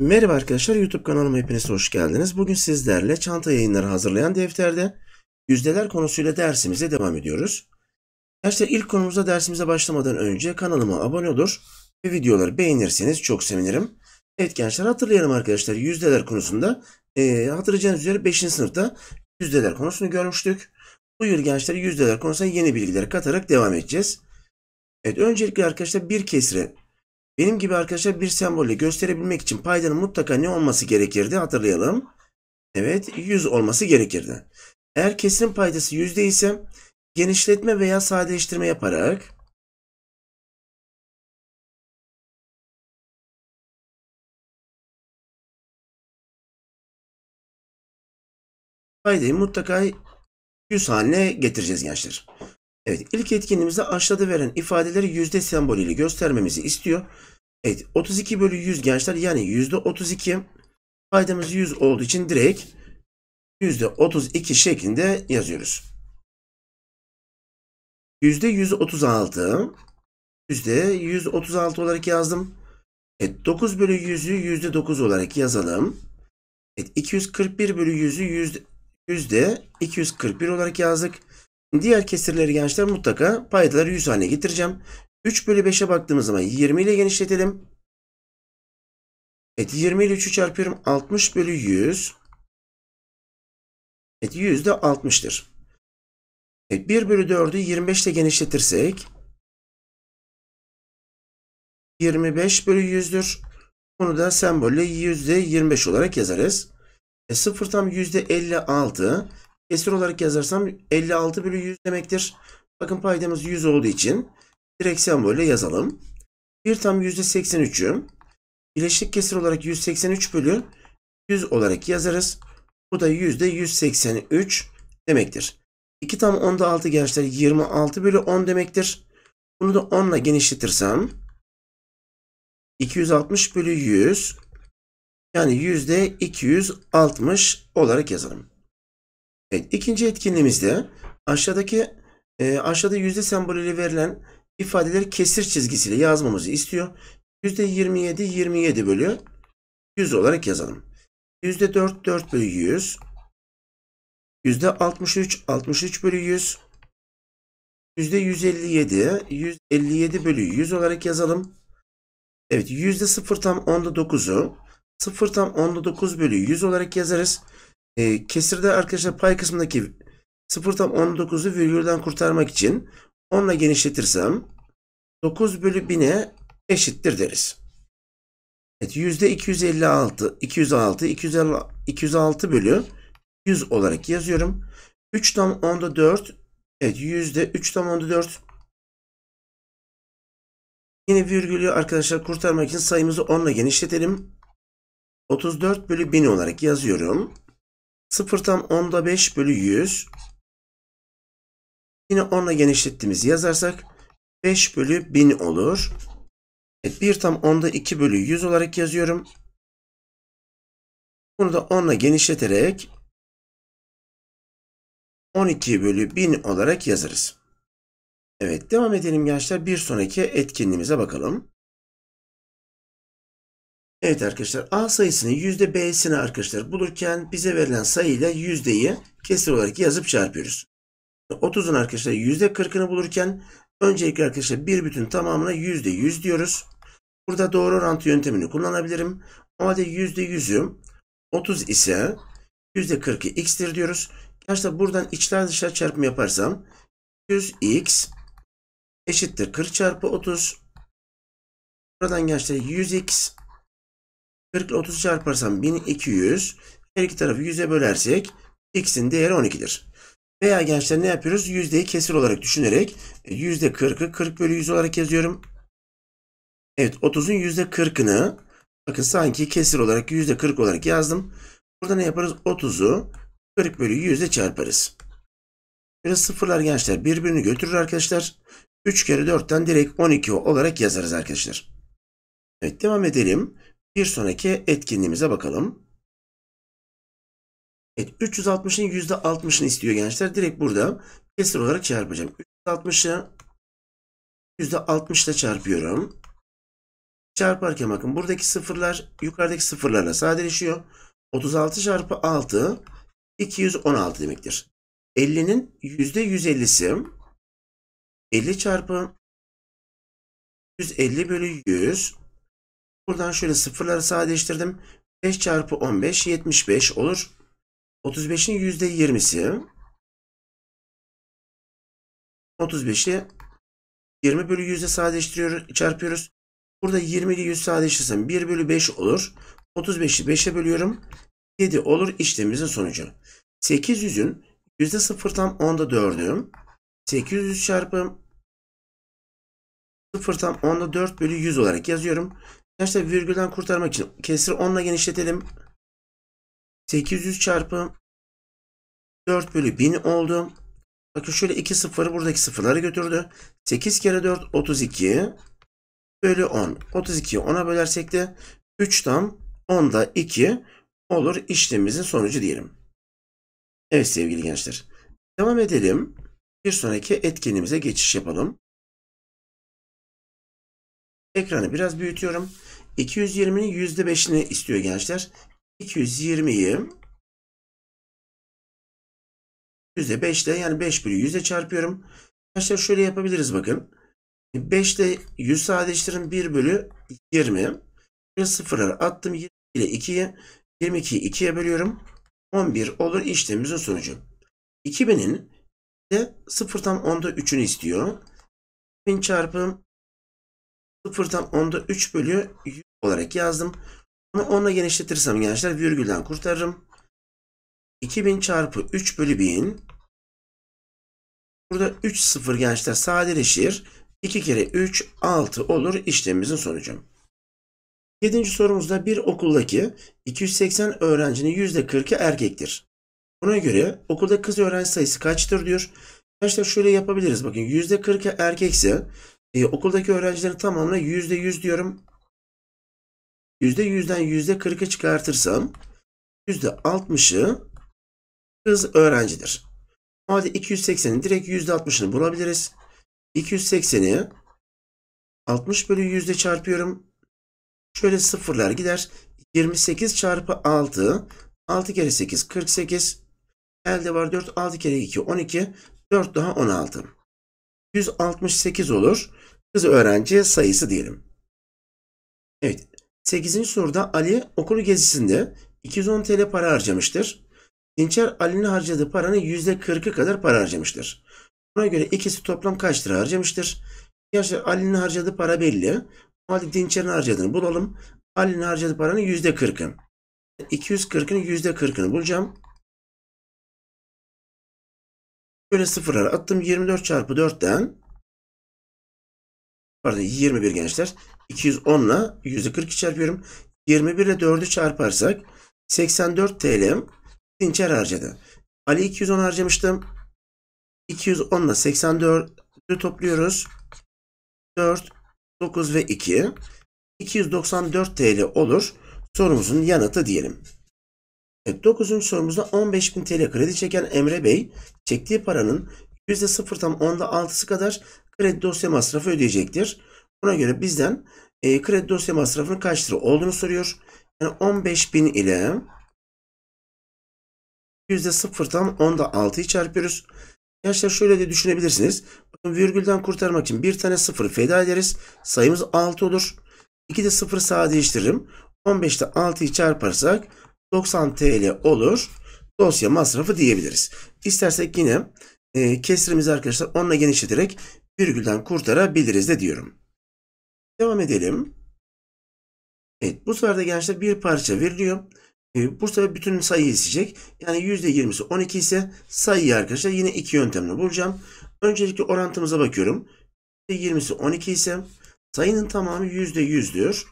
Merhaba arkadaşlar YouTube kanalıma hepiniz hoş geldiniz. Bugün sizlerle çanta yayınları hazırlayan defterde yüzdeler konusuyla dersimize devam ediyoruz. Arkadaşlar ilk konumuza dersimize başlamadan önce kanalıma abone olur ve videoları beğenirseniz çok sevinirim. Evet gençler hatırlayalım arkadaşlar yüzdeler konusunda e, hatırlayacağınız üzere 5. sınıfta yüzdeler konusunu görmüştük. Bu yürgençlere yüzdeler konusunda yeni bilgiler katarak devam edeceğiz. Evet öncelikle arkadaşlar bir kesre benim gibi arkadaşlar bir sembolle gösterebilmek için paydanın mutlaka ne olması gerekirdi hatırlayalım. Evet 100 olması gerekirdi. Eğer kesrin paydası yüzde ise genişletme veya sadeleştirme yaparak paydayı mutlaka yüz haline getireceğiz gençler. Evet ilk etkinliğimizde aşağıda veren ifadeleri yüzde sembolüyle göstermemizi istiyor. Evet 32 bölü 100 gençler yani yüzde 32 faydamız 100 olduğu için direkt yüzde 32 şeklinde yazıyoruz. Yüzde 136 yüzde 136 olarak yazdım. Evet 9 bölü 100'ü yüzde 9 olarak yazalım. Evet 241 bölü 100'ü yüzde %241 olarak yazdık. Diğer kesirleri gençler mutlaka paydaları 100 haline getireceğim. 3 bölü 5'e baktığımız zaman 20 ile genişletelim. Evet 20 ile 3'ü çarpıyorum. 60 bölü 100. Evet 100 60'tır. Evet 1 bölü 4'ü 25 ile genişletirsek 25 bölü 100'dür. Bunu da sembolle %25 olarak yazarız. E, sıfırdan %56. Kesir olarak yazarsam 56 bölü 100 demektir. Bakın paydamız 100 olduğu için direkt sembolle yazalım. 1 tam %83'ü birleşik kesir olarak 183 bölü 100 olarak yazarız. Bu da %183 demektir. 2 tam 10'da 6 gençler 26 bölü 10 demektir. Bunu da 10 ile genişletirsem 260 bölü 100 yani yüzde 260 olarak yazalım. Evet, ikinci etkinliğimizde aşağıdaki e, aşağıda yüzde sembolüyle verilen ifadeleri kesir çizgisiyle yazmamızı istiyor. Yüzde 27 27 bölü 100 olarak yazalım. Yüzde 4 4 bölü 100. Yüzde 63 63 bölü 100. Yüzde 157 157 bölü 100 olarak yazalım. Evet yüzde 0 tam onda 9'u 0 tam 19 bölü 100 olarak yazarız. E, kesirde arkadaşlar pay kısmındaki 0 tam 19'u virgülden kurtarmak için 10 ile genişletirsem 9 bölü 1000'e eşittir deriz. Evet yüzde 256, 206, 256, 206 bölü 100 olarak yazıyorum. 3 tam 10'da 4, evet yüzde 3 tam 10'da 4. Yine virgülü arkadaşlar kurtarmak için sayımızı 10 ile genişletelim. 34 bölü 1000 olarak yazıyorum. 0 Sıfırdan 10'da 5 bölü 100. Yine 10'la genişlettiğimizi yazarsak 5 bölü 1000 olur. Evet, 1 tam 10'da 2 bölü 100 olarak yazıyorum. Bunu da 10'la genişleterek 12 bölü 1000 olarak yazarız. Evet devam edelim gençler. Bir sonraki etkinliğimize bakalım. Evet arkadaşlar A sayısını yüzde B'sini arkadaşlar bulurken bize verilen sayıyla yüzdeyi kesir olarak yazıp çarpıyoruz. 30'un arkadaşlar yüzde 40'ını bulurken öncelikle arkadaşlar bir bütün tamamına yüzde 100 diyoruz. Burada doğru orantı yöntemini kullanabilirim. O halde yüzde 100'ü 30 ise yüzde 40'ı x'tir diyoruz. Arkadaşlar buradan içler dışlar çarpımı yaparsam 100x eşittir 40 çarpı 30. Buradan gençler 100x 40 ile 30 çarparsam 1200. Her iki tarafı 100'e bölersek x'in değeri 12'dir. Veya gençler ne yapıyoruz? Yüzdeyi kesir olarak düşünerek e, yüzde 40'ı 40 bölü 100 olarak yazıyorum. Evet 30'un yüzde 40'ını bakın sanki kesir olarak yüzde 40 olarak yazdım. Burada ne yaparız? 30'u 40 bölü 100 çarparız. Biraz sıfırlar gençler birbirini götürür arkadaşlar. 3 kere 4'ten direkt 12 olarak yazarız arkadaşlar. Evet devam edelim. Bir sonraki etkinliğimize bakalım. Evet 360'ın %60'ını istiyor gençler. Direkt burada kesir olarak çarpacağım. 360'ı %60 ile çarpıyorum. Çarparken bakın buradaki sıfırlar yukarıdaki sıfırlarla sadeleşiyor. 36 çarpı 6 216 demektir. 50'nin %150'si 50 çarpı 150 bölü 100 Buradan şöyle sıfırları sadeleştirdim. 5 çarpı 15 75 olur. 35'in %20'si. 35'i 20 bölü 100'e sadeleştiriyoruz, çarpıyoruz. Burada 20 100 sadeleştirsem 1 bölü 5 olur. 35'i 5'e bölüyorum. 7 olur işlemimizin sonucu. 800'ün %0 tam 10'da 4'ü 800 çarpı 0 tam 10'da 4 bölü 100 olarak yazıyorum. Arkadaşlar virgülden kurtarmak için kesir 10 ile genişletelim. 800 çarpı 4 bölü 1000 oldu. Bakın şöyle 2 sıfırı buradaki sıfırları götürdü. 8 kere 4 32 bölü 10. 32'yi 10'a bölersek de 3 tam 10'da 2 olur işlemimizin sonucu diyelim. Evet sevgili gençler. Devam edelim. Bir sonraki etkinliğimize geçiş yapalım. Ekranı biraz büyütüyorum. 220'nin %5'ini istiyor gençler. 220'yi %5 ile yani 5 bölü 100'e çarpıyorum. Gençler şöyle yapabiliriz bakın. 5 ile 100 sadeleştirin 1 bölü 20. Şöyle sıfırları attım 20 ile 2'yi 22'yi 2'ye bölüyorum. 11 olur işlemimizin sonucu. 2000'in de 0 tam 10'da 3'ünü istiyor. 1000 çarpım 0 tam 10'da 3 bölü olarak yazdım. Bunu 10'la genişletirsem gençler virgülden kurtarırım. 2000 çarpı 3 bölü 1000. Burada 3 sıfır gençler sadeleşir. 2 kere 3 6 olur işlemimizin sonucu. 7. sorumuzda bir okuldaki 280 öğrencinin %40'ı erkektir. Buna göre okulda kız öğrenci sayısı kaçtır diyor. Gençler şöyle yapabiliriz. Bakın %40'ı erkekse e, okuldaki öğrencilerin tamamına %100 diyorum. %100'den %40'a çıkartırsam %60'ı kız öğrencidir. O halde 280'in direkt %60'ını bulabiliriz. 280'i 60 bölü yüzde çarpıyorum. Şöyle sıfırlar gider. 28 çarpı 6. 6 kere 8 48. Elde var 4. 6 kere 2 12. 4 daha 16. 168 olur. Kız öğrenci sayısı diyelim. Evet. 8. soruda Ali okulu gezisinde 210 TL para harcamıştır. Dinçer Ali'nin harcadığı paranın %40'ı kadar para harcamıştır. Buna göre ikisi toplam kaç lira harcamıştır? Yaşar Ali'nin harcadığı para belli. O halde Dinçer'in harcadığını bulalım. Ali'nin harcadığı paranın %40'ı. 240'ın %40'ını bulacağım. Böyle sıfırlar attım. 24 çarpı 4'ten Pardon 21 gençler. 210 ile 140 çarpıyorum. 21 ile 4'ü çarparsak 84 TL Dinçer harcadı. Ali 210 harcamıştım. 210 ile 84'ü topluyoruz. 4, 9 ve 2. 294 TL olur. Sorumuzun yanıtı diyelim. Evet, 9. sorumuzda 15.000 TL kredi çeken Emre Bey çektiği paranın %0 tam 6'sı kadar kredi dosya masrafı ödeyecektir. Buna göre bizden e, kredi dosya masrafının kaç lira olduğunu soruyor. Yani 15.000 ile %0 tam onda 6'yı çarpıyoruz. Arkadaşlar şöyle de düşünebilirsiniz. Bakın virgülden kurtarmak için bir tane 0 feda ederiz. Sayımız 6 olur. 2 de 0 sağa değiştiririm. 15'te 6'yı çarparsak 90 TL olur. Dosya masrafı diyebiliriz. İstersek yine e, ee, kesrimizi arkadaşlar 10 ile genişleterek virgülden kurtarabiliriz de diyorum. Devam edelim. Evet bu sefer de gençler bir parça veriliyor. E, bu sefer bütün sayıyı isteyecek. Yani %20'si 12 ise sayıyı arkadaşlar yine iki yöntemle bulacağım. Öncelikle orantımıza bakıyorum. %20'si 12 ise sayının tamamı %100'dür.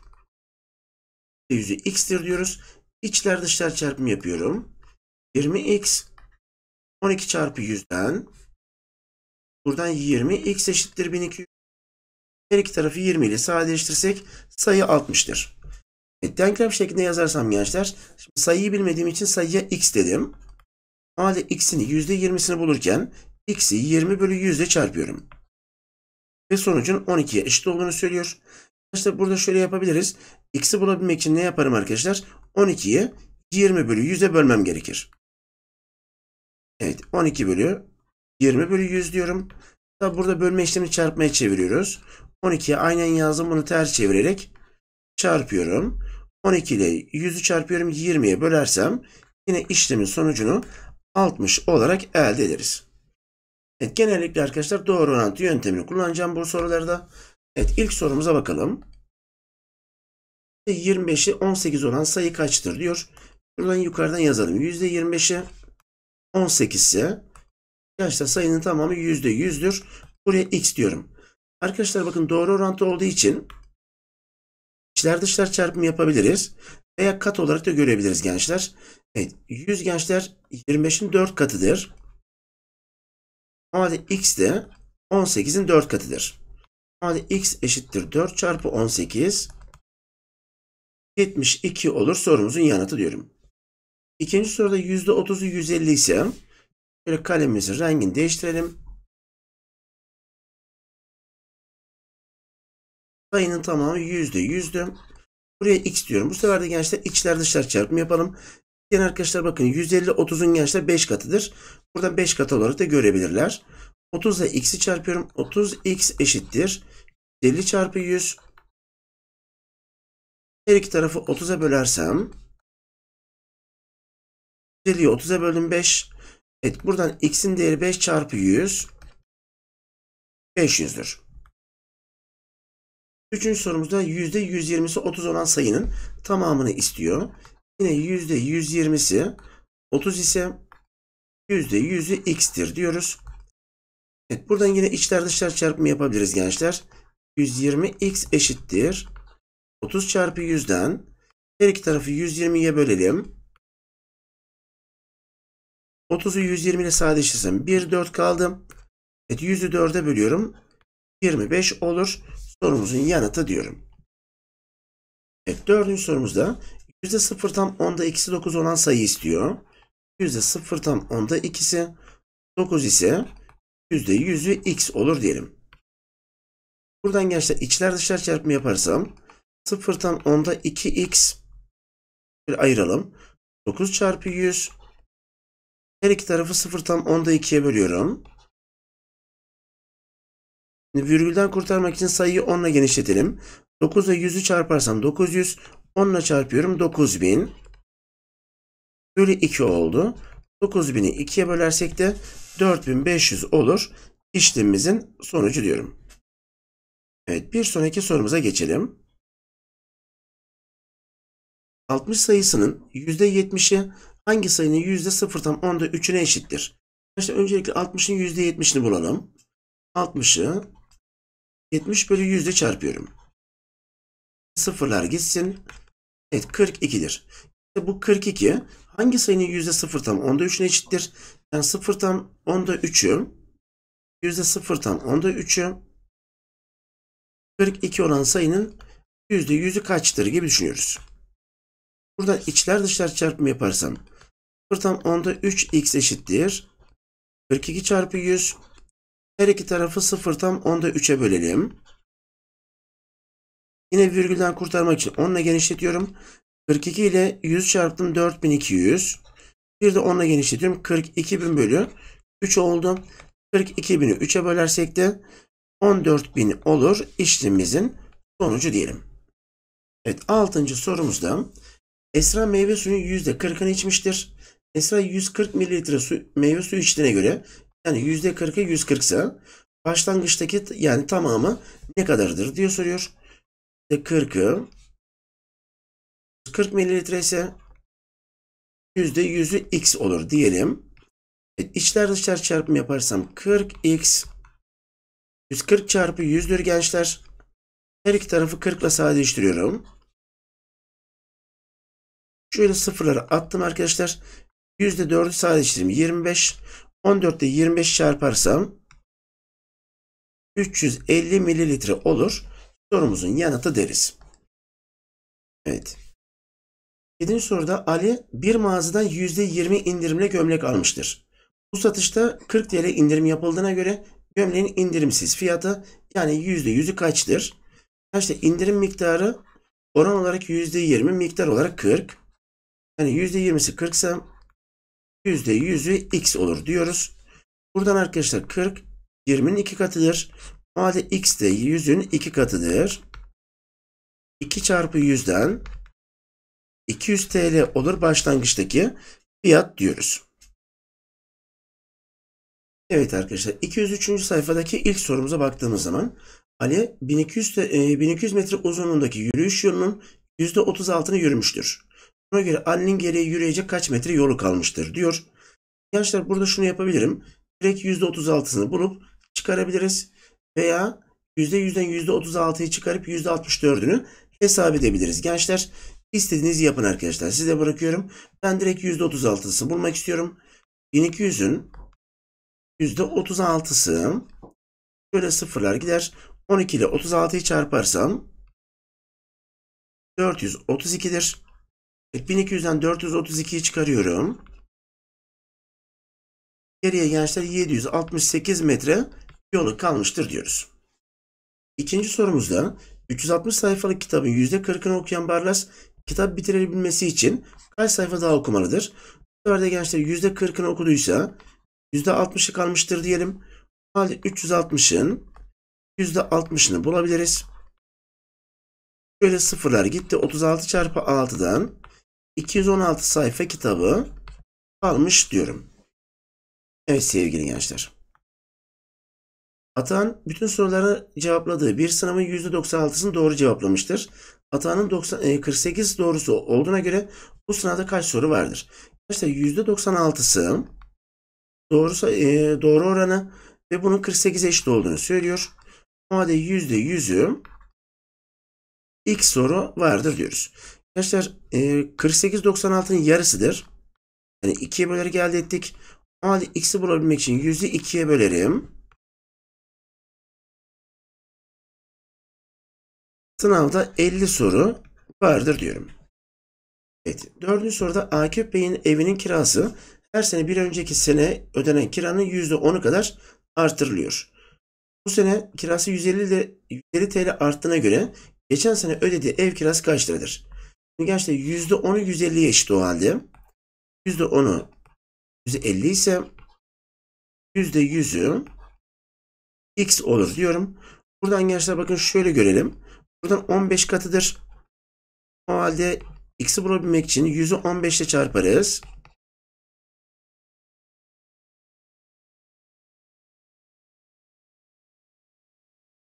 %100'ü x'tir diyoruz. İçler dışlar çarpımı yapıyorum. 20x 12 çarpı 100'den buradan 20 x eşittir 1200. Her iki tarafı 20 ile sadeleştirsek sayı 60'tır. Evet, denklem şeklinde yazarsam gençler şimdi sayıyı bilmediğim için sayıya x dedim. A ile x'ini %20'sini bulurken x'i 20 bölü 100 ile çarpıyorum. Ve sonucun 12'ye eşit olduğunu söylüyor. İşte burada şöyle yapabiliriz. X'i bulabilmek için ne yaparım arkadaşlar? 12'yi 20 bölü 100'e bölmem gerekir. Evet 12 bölü 20 bölü 100 diyorum. Tabi burada bölme işlemini çarpmaya çeviriyoruz. 12'ye aynen yazdım bunu ters çevirerek çarpıyorum. 12 ile 100'ü çarpıyorum 20'ye bölersem yine işlemin sonucunu 60 olarak elde ederiz. Evet genellikle arkadaşlar doğru orantı yöntemini kullanacağım bu sorularda. Evet ilk sorumuza bakalım. 25'i 18 olan sayı kaçtır diyor. Buradan yukarıdan yazalım. %25'i 18'si arkadaşlar sayının tamamı %100'dür. Buraya x diyorum. Arkadaşlar bakın doğru orantı olduğu için içler dışlar çarpımı yapabiliriz. Veya kat olarak da görebiliriz gençler. Evet 100 gençler 25'in 4 katıdır. Normalde x de 18'in 4 katıdır. Normalde x eşittir 4 çarpı 18. 72 olur sorumuzun yanıtı diyorum. İkinci soruda %30'u 150 ise şöyle kalemimizi rengini değiştirelim. Sayının tamamı yüzde yüzdü. Buraya x diyorum. Bu sefer de gençler içler dışlar çarpımı yapalım. Yani arkadaşlar bakın 150 30'un gençler 5 katıdır. Buradan 5 katı olarak da görebilirler. 30 ile x'i çarpıyorum. 30x eşittir. 50 çarpı 100. Her iki tarafı 30'a bölersem 50'yi 30'a bölün 5. Evet buradan x'in değeri 5 çarpı 100. 500'dür. Üçüncü sorumuzda %120'si 30 olan sayının tamamını istiyor. Yine %120'si 30 ise %100'ü x'tir diyoruz. Evet buradan yine içler dışlar çarpımı yapabiliriz gençler. 120 x eşittir. 30 çarpı 100'den her iki tarafı 120'ye bölelim. 30'u 120 ile sadeleştirirsem 1 4 kaldı. Evet 100'ü 4'e bölüyorum. 25 olur. Sorumuzun yanıtı diyorum. Evet dördüncü sorumuzda %0 tam 10'da eksi 9 olan sayı istiyor. %0 tam 10'da ikisi 9 ise %100'ü x olur diyelim. Buradan gençler içler dışlar çarpımı yaparsam 0 tam 10'da 2x bir ayıralım. 9 çarpı 100 her iki tarafı 0 tam 10'da 2'ye bölüyorum. Şimdi virgülden kurtarmak için sayıyı 10 genişletelim. 9 ile 100'ü çarparsam 900, 10 ile çarpıyorum 9000. Bölü 2 oldu. 9000'i 2'ye bölersek de 4500 olur. İşlemimizin sonucu diyorum. Evet bir sonraki sorumuza geçelim. 60 sayısının %70'i hangi sayının yüzde sıfır onda üçüne eşittir? İşte öncelikle 60'ın yüzde %70'ini bulalım. 60'ı 70 bölü yüzde çarpıyorum. Sıfırlar gitsin. Evet 42'dir. İşte bu 42 hangi sayının yüzde sıfır onda üçüne eşittir? Yani sıfır onda üçü yüzde sıfır onda üçü 42 olan sayının yüzde yüzü kaçtır gibi düşünüyoruz. Buradan içler dışlar çarpımı yaparsam 0 tam 10'da 3x eşittir. 42 çarpı 100. Her iki tarafı 0 tam 10'da 3'e bölelim. Yine virgülden kurtarmak için 10 ile genişletiyorum. 42 ile 100 çarptım 4200. Bir de 10 ile genişletiyorum. 42000 bölü 3 oldu. 42000'i 3'e bölersek de 14000 olur işlemimizin sonucu diyelim. Evet 6. sorumuzda Esra meyve suyunun %40'ını içmiştir. Mesela 140 mililitre su, meyve suyu içtiğine göre yani %40'ı 140 ise başlangıçtaki yani tamamı ne kadardır diye soruyor. %40'ı 40 mililitre ise %100'ü x olur diyelim. Evet, içler dışlar çarpımı yaparsam 40x 140 çarpı 100'dür gençler. Her iki tarafı 40 ile sadeleştiriyorum. Şöyle sıfırları attım arkadaşlar. %4'ü sadeleştireyim. 25. 14'te 25 çarparsam 350 mililitre olur. Sorumuzun yanıtı deriz. Evet. 7. soruda Ali bir mağazadan %20 indirimle gömlek almıştır. Bu satışta 40 TL indirim yapıldığına göre gömleğin indirimsiz fiyatı yani %100'ü kaçtır? Kaçta indirim miktarı oran olarak %20 miktar olarak 40. Yani %20'si 40 ise %100'ü x olur diyoruz. Buradan arkadaşlar 40 20'nin 2 katıdır. O halde x de 100'ün 2 katıdır. 2 çarpı 100'den 200 TL olur başlangıçtaki fiyat diyoruz. Evet arkadaşlar 203. sayfadaki ilk sorumuza baktığımız zaman Ali 1200, 1200 e, metre uzunluğundaki yürüyüş yolunun %36'ını yürümüştür. Buna göre Ali'nin geriye yürüyecek kaç metre yolu kalmıştır diyor. Gençler burada şunu yapabilirim. Direkt %36'sını bulup çıkarabiliriz. Veya %100'den %36'yı çıkarıp %64'ünü hesap edebiliriz. Gençler istediğinizi yapın arkadaşlar. Size bırakıyorum. Ben direkt %36'sı bulmak istiyorum. 1200'ün %36'sı şöyle sıfırlar gider. 12 ile 36'yı çarparsam 432'dir. 1200'den 432'yi çıkarıyorum. Geriye gençler 768 metre yolu kalmıştır diyoruz. İkinci sorumuzda 360 sayfalık kitabın %40'ını okuyan Barlas kitap bitirebilmesi için kaç sayfa daha okumalıdır? Bu sefer de gençler %40'ını okuduysa %60'ı kalmıştır diyelim. halde 360'ın %60'ını bulabiliriz. Şöyle sıfırlar gitti. 36 çarpı 6'dan 216 sayfa kitabı kalmış diyorum. Evet sevgili gençler. Atan bütün soruları cevapladığı bir sınavın %96'sını doğru cevaplamıştır. Atanın 48 e, doğrusu olduğuna göre bu sınavda kaç soru vardır? Arkadaşlar %96'sı doğru, e, doğru oranı ve bunun 48 eşit olduğunu söylüyor. O halde %100'ü ilk soru vardır diyoruz. Arkadaşlar e, 48.96'nın yarısıdır. Yani 2'ye bölerek geldi ettik. O halde x'i bulabilmek için 100'ü 2'ye bölerim. Sınavda 50 soru vardır diyorum. Evet. Dördüncü soruda Akif Bey'in evinin kirası her sene bir önceki sene ödenen kiranın %10'u kadar artırılıyor. Bu sene kirası 150, 150 TL arttığına göre geçen sene ödediği ev kirası kaç liradır? gerçekten %10'u 150'ye eşit o halde. %10'u 150 ise %100'ü x olur diyorum. Buradan gençler bakın şöyle görelim. Buradan 15 katıdır. O halde x'i bulabilmek için 100'ü 15 ile çarparız.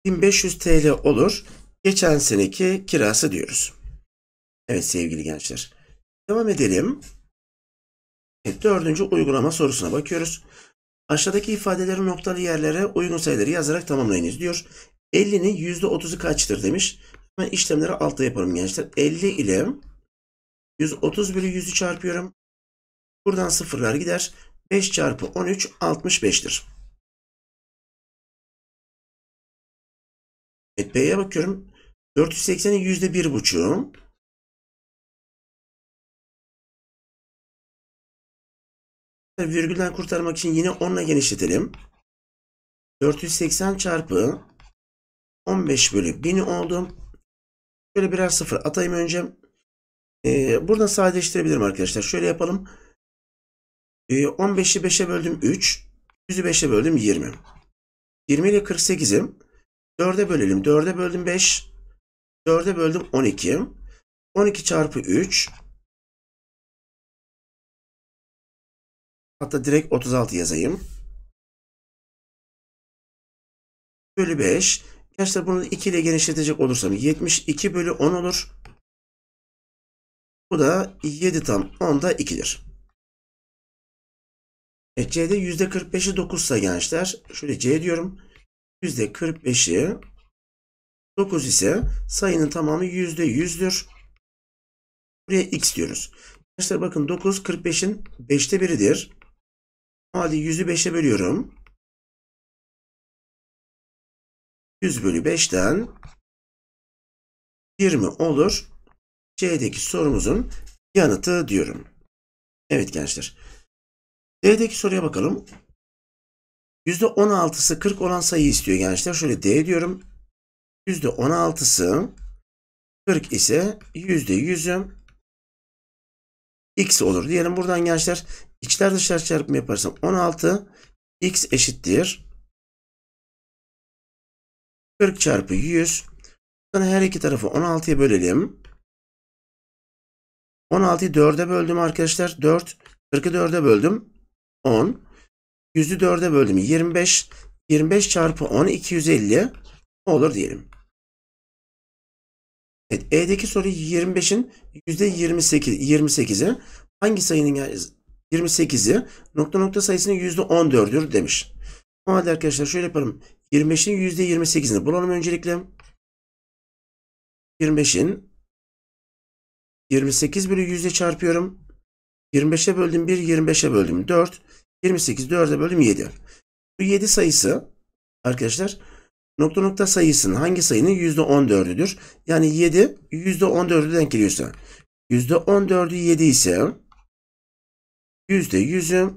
...1500 TL olur. Geçen seneki kirası diyoruz. Evet sevgili gençler. Devam edelim. Evet, dördüncü uygulama sorusuna bakıyoruz. Aşağıdaki ifadeleri noktalı yerlere uygun sayıları yazarak tamamlayınız diyor. 50'nin %30'u kaçtır demiş. Ben işlemleri altta yaparım gençler. 50 ile 130 bölü 100'ü çarpıyorum. Buradan sıfırlar gider. 5 çarpı 13 65'tir. Evet B'ye bakıyorum. 480'in %1 buçuğu. virgülden kurtarmak için yine 10 ile genişletelim. 480 çarpı 15 bölü 1000 oldum Şöyle birer sıfır atayım önce. Ee, burada sadeleştirebilirim arkadaşlar. Şöyle yapalım. Ee, 15'i 5'e böldüm 3. 100'ü 5'e böldüm 20. 20 ile 48'i 4'e bölelim. 4'e böldüm 5. 4'e böldüm 12. 12 çarpı 3. Hatta direkt 36 yazayım. Bölü 5. Gençler bunu 2 ile genişletecek olursam 72 bölü 10 olur. Bu da 7 tam 10'da 2'dir. E, C'de %45'i 9 ise gençler şöyle C diyorum. %45'i 9 ise sayının tamamı %100'dür. Buraya x diyoruz. Gençler bakın 9 45'in 5'te biridir halde 100'ü 5'e bölüyorum. 100 bölü 5'ten 20 olur. C'deki sorumuzun yanıtı diyorum. Evet gençler. D'deki soruya bakalım. %16'sı 40 olan sayı istiyor gençler. Şöyle D diyorum. %16'sı 40 ise %100'ü x olur. Diyelim buradan gençler içler dışlar çarpımı yaparsam 16 x eşittir 40 çarpı 100. Sonra her iki tarafı 16'ya bölelim. 16'yı 4'e böldüm arkadaşlar. 4. 40'ı 4'e böldüm. 10. 100'ü 4'e böldüm. 25. 25 çarpı 10 250 olur diyelim. Evet, E'deki soru 25'in %28, 28'i hangi sayının 28'i nokta nokta sayısının %14'ür demiş. O halde arkadaşlar şöyle yapalım. 25'in %28'ini bulalım öncelikle. 25'in 28 bölü 100'e çarpıyorum. 25'e böldüm 1, 25'e böldüm 4. 28, 4'e böldüm 7. Bu 7 sayısı arkadaşlar nokta nokta sayısının hangi sayının %14'üdür? Yani 7 %14'ü denk geliyorsa. %14'ü 7 ise %100'ü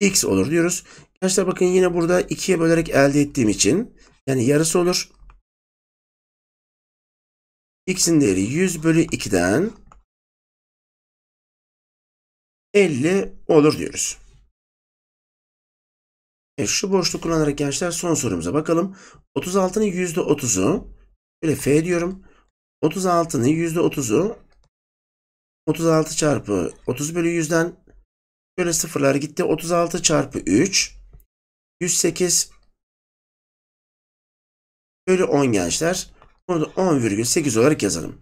x olur diyoruz. Gençler bakın yine burada 2'ye bölerek elde ettiğim için yani yarısı olur. x'in değeri 100 bölü 2'den 50 olur diyoruz. E şu boşluğu kullanarak gençler son sorumuza bakalım. 36'nın %30'u böyle F diyorum. 36'nın %30'u 36 çarpı 30 bölü 100'den böyle sıfırlar gitti. 36 çarpı 3 108 bölü 10 gençler. Bunu da 10,8 olarak yazalım.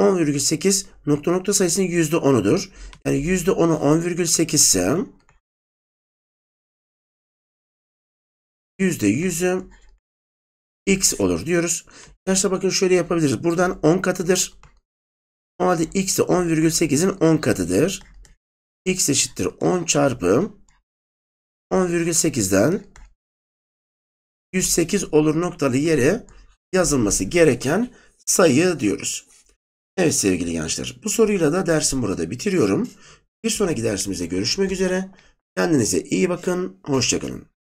10,8 nokta nokta sayısının %10'udur. Yani %10'u 10,8 ise %100'üm x olur diyoruz. Gençler bakın şöyle yapabiliriz. Buradan 10 katıdır. O halde x de 10,8'in 10 katıdır. x eşittir 10 çarpı 10,8'den 108 olur noktalı yere yazılması gereken sayı diyoruz. Evet sevgili gençler bu soruyla da dersim burada bitiriyorum. Bir sonraki dersimizde görüşmek üzere. Kendinize iyi bakın. Hoşçakalın.